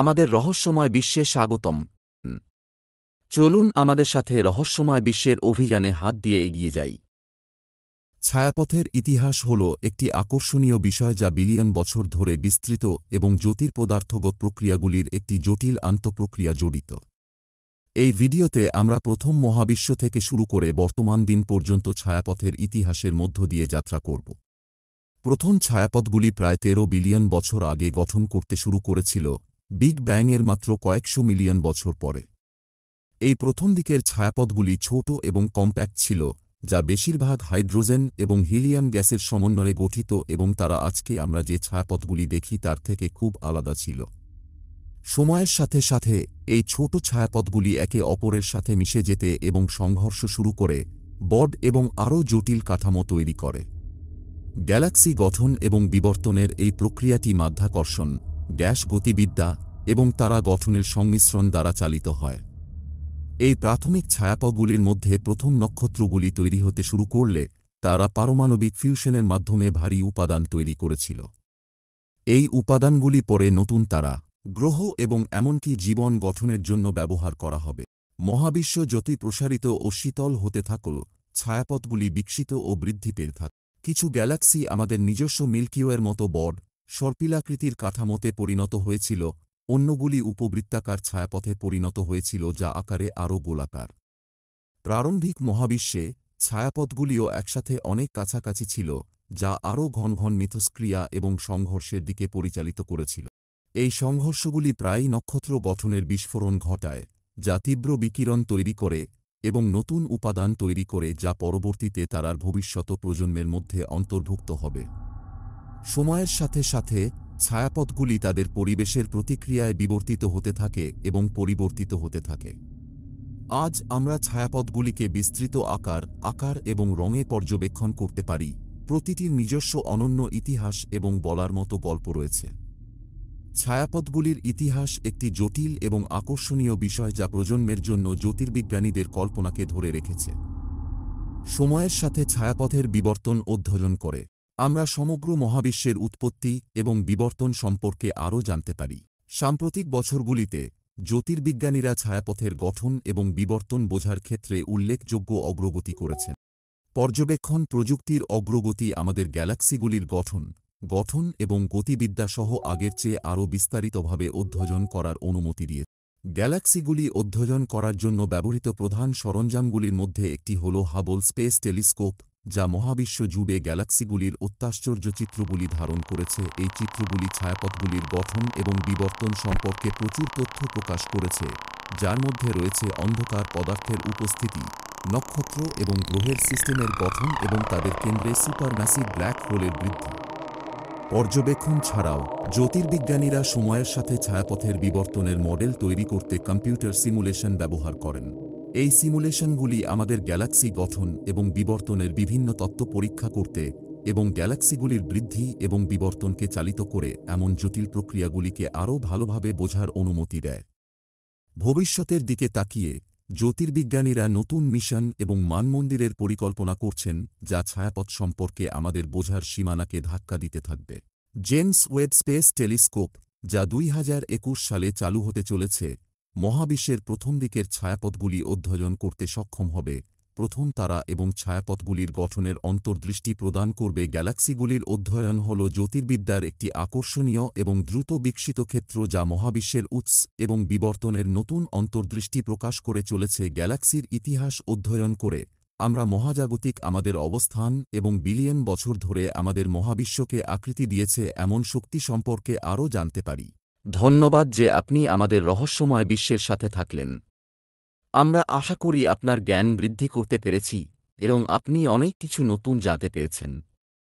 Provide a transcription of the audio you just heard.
আমাদের রহস্যময় বিশ্বে স্বাগতম চলুন আমাদের সাথে রহস্যময় বিশ্বের অভিযানে হাত দিয়ে এগিয়ে যাই ছায়াপথের ইতিহাস হল একটি আকর্ষণীয় বিষয় যা বিলিয়ন বছর ধরে বিস্তৃত এবং জ্যোতির পদার্থগত প্রক্রিয়াগুলির একটি জটিল আন্তঃপ্রক্রিয়া জড়িত এই ভিডিওতে আমরা প্রথম মহাবিশ্ব থেকে শুরু করে বর্তমান দিন পর্যন্ত ছায়াপথের ইতিহাসের মধ্য দিয়ে যাত্রা করব প্রথম ছায়াপথগুলি প্রায় তেরো বিলিয়ন বছর আগে গঠন করতে শুরু করেছিল বিগ ব্যাংয়ের মাত্র কয়েকশো মিলিয়ন বছর পরে এই প্রথম দিকের ছায়াপথগুলি ছোট এবং কম্প্যাক্ট ছিল যা বেশিরভাগ হাইড্রোজেন এবং হিলিয়াম গ্যাসের সমন্বয়ে গঠিত এবং তারা আজকে আমরা যে ছায়াপথগুলি দেখি তার থেকে খুব আলাদা ছিল সময়ের সাথে সাথে এই ছোট ছায়াপথগুলি একে অপরের সাথে মিশে যেতে এবং সংঘর্ষ শুরু করে বড এবং আরও জটিল কাঠামো তৈরি করে গ্যালাক্সি গঠন এবং বিবর্তনের এই প্রক্রিয়াটি মাধ্যাকর্ষণ গ্যাস গতিবিদ্যা এবং তারা গঠনের সংমিশ্রণ দ্বারা চালিত হয় এই প্রাথমিক ছায়াপগুলির মধ্যে প্রথম নক্ষত্রগুলি তৈরি হতে শুরু করলে তারা পারমাণবিক ফিউশনের মাধ্যমে ভারী উপাদান তৈরি করেছিল এই উপাদানগুলি পরে নতুন তারা গ্রহ এবং এমনকি জীবন গঠনের জন্য ব্যবহার করা হবে মহাবিশ্ব যতই প্রসারিত ও শীতল হতে থাকল ছায়াপথগুলি বিকশিত ও বৃদ্ধি পেয়ে থাক কিছু গ্যালাক্সি আমাদের নিজস্ব মিল্কিওয়ের মতো বড সর্পিলাকৃতির কাঠামোতে পরিণত হয়েছিল অন্যগুলি উপবৃত্তাকার ছায়াপথে পরিণত হয়েছিল যা আকারে আরও গোলাকার প্রারম্ভিক মহাবিশ্বে ছায়াপথগুলিও একসাথে অনেক কাছাকাছি ছিল যা আরও ঘন ঘন মিথস্ক্রিয়া এবং সংঘর্ষের দিকে পরিচালিত করেছিল এই সংঘর্ষগুলি প্রায়ই নক্ষত্র গঠনের বিস্ফোরণ ঘটায় যা তীব্র বিকিরণ তৈরি করে এবং নতুন উপাদান তৈরি করে যা পরবর্তীতে তারার ভবিষ্যত প্রজন্মের মধ্যে অন্তর্ভুক্ত হবে সময়ের সাথে সাথে ছায়াপথগুলি তাদের পরিবেশের প্রতিক্রিয়ায় বিবর্তিত হতে থাকে এবং পরিবর্তিত হতে থাকে আজ আমরা ছায়াপথগুলিকে বিস্তৃত আকার আকার এবং রঙে পর্যবেক্ষণ করতে পারি প্রতিটির নিজস্ব অনন্য ইতিহাস এবং বলার মতো গল্প রয়েছে ছায়াপথগুলির ইতিহাস একটি জটিল এবং আকর্ষণীয় বিষয় যা প্রজন্মের জন্য জ্যোতির্বিজ্ঞানীদের কল্পনাকে ধরে রেখেছে সময়ের সাথে ছায়াপথের বিবর্তন অধ্যয়ন করে আমরা সমগ্র মহাবিশ্বের উৎপত্তি এবং বিবর্তন সম্পর্কে আরও জানতে পারি সাম্প্রতিক বছরগুলিতে জ্যোতির্বিজ্ঞানীরা ছায়াপথের গঠন এবং বিবর্তন বোঝার ক্ষেত্রে উল্লেখযোগ্য অগ্রগতি করেছেন পর্যবেক্ষণ প্রযুক্তির অগ্রগতি আমাদের গ্যালাক্সিগুলির গঠন গঠন এবং গতিবিদ্যা সহ আগের চেয়ে আরও বিস্তারিতভাবে অধ্যয়ন করার অনুমতি দিয়ে গ্যালাক্সিগুলি অধ্যয়ন করার জন্য ব্যবহৃত প্রধান সরঞ্জামগুলির মধ্যে একটি হল হাবল স্পেস টেলিস্কোপ যা মহাবিশ্ব জুড়ে গ্যালাক্সিগুলির অত্যাশ্চর্য চিত্রগুলি ধারণ করেছে এই চিত্রগুলি ছায়াপথগুলির গঠন এবং বিবর্তন সম্পর্কে প্রচুর তথ্য প্রকাশ করেছে যার মধ্যে রয়েছে অন্ধকার পদার্থের উপস্থিতি নক্ষত্র এবং গ্রহের সিস্টেমের গঠন এবং তাদের কেন্দ্রে সুপারম্যাসিভ ব্ল্যাক হোলের বৃদ্ধি পর্যবেক্ষণ ছাড়াও জ্যোতির্বিজ্ঞানীরা সময়ের সাথে ছায়াপথের বিবর্তনের মডেল তৈরি করতে কম্পিউটার সিমুলেশন ব্যবহার করেন এই সিমুলেশনগুলি আমাদের গ্যালাক্সি গঠন এবং বিবর্তনের বিভিন্ন তত্ত্ব পরীক্ষা করতে এবং গ্যালাক্সিগুলির বৃদ্ধি এবং বিবর্তনকে চালিত করে এমন জটিল প্রক্রিয়াগুলিকে আরও ভালোভাবে বোঝার অনুমতি দেয় ভবিষ্যতের দিকে তাকিয়ে জ্যোতির্বিজ্ঞানীরা নতুন মিশন এবং মানমন্দিরের পরিকল্পনা করছেন যা ছায়াপথ সম্পর্কে আমাদের বোঝার সীমানাকে ধাক্কা দিতে থাকবে জেমস ওয়েব স্পেস টেলিস্কোপ যা দুই সালে চালু হতে চলেছে মহাবিশ্বের প্রথম দিকের ছায়াপথগুলি অধ্যয়ন করতে সক্ষম হবে প্রথম তারা এবং ছায়াপথগুলির গঠনের অন্তর্দৃষ্টি প্রদান করবে গ্যালাক্সিগুলির অধ্যয়ন হল জ্যোতির্বিদ্যার একটি আকর্ষণীয় এবং দ্রুত বিকশিত ক্ষেত্র যা মহাবিশ্বের উৎস এবং বিবর্তনের নতুন অন্তর্দৃষ্টি প্রকাশ করে চলেছে গ্যালাক্সির ইতিহাস অধ্যয়ন করে আমরা মহাজাগতিক আমাদের অবস্থান এবং বিলিয়ন বছর ধরে আমাদের মহাবিশ্বকে আকৃতি দিয়েছে এমন শক্তি সম্পর্কে আরও জানতে পারি ধন্যবাদ যে আপনি আমাদের রহস্যময় বিশ্বের সাথে থাকলেন আমরা আশা করি আপনার জ্ঞান বৃদ্ধি করতে পেরেছি এবং আপনি অনেক কিছু নতুন জানতে পেরেছেন